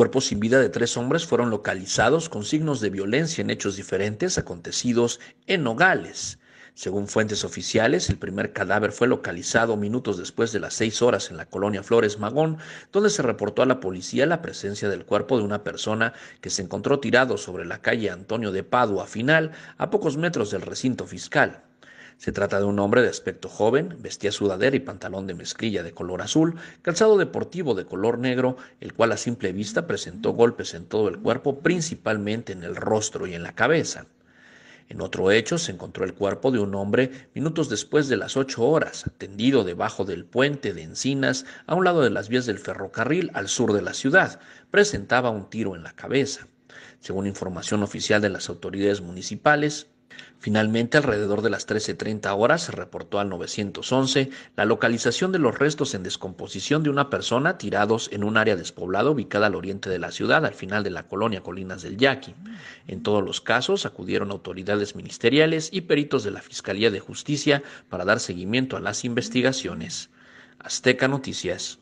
cuerpos sin vida de tres hombres fueron localizados con signos de violencia en hechos diferentes acontecidos en Nogales. Según fuentes oficiales, el primer cadáver fue localizado minutos después de las seis horas en la colonia Flores Magón, donde se reportó a la policía la presencia del cuerpo de una persona que se encontró tirado sobre la calle Antonio de Padua Final, a pocos metros del recinto fiscal. Se trata de un hombre de aspecto joven, vestía sudadera y pantalón de mezclilla de color azul, calzado deportivo de color negro, el cual a simple vista presentó golpes en todo el cuerpo, principalmente en el rostro y en la cabeza. En otro hecho se encontró el cuerpo de un hombre minutos después de las ocho horas, tendido debajo del puente de encinas a un lado de las vías del ferrocarril al sur de la ciudad. Presentaba un tiro en la cabeza. Según información oficial de las autoridades municipales, Finalmente, alrededor de las 13.30 horas, se reportó al 911 la localización de los restos en descomposición de una persona tirados en un área despoblada ubicada al oriente de la ciudad, al final de la colonia Colinas del Yaqui. En todos los casos, acudieron autoridades ministeriales y peritos de la Fiscalía de Justicia para dar seguimiento a las investigaciones. Azteca Noticias.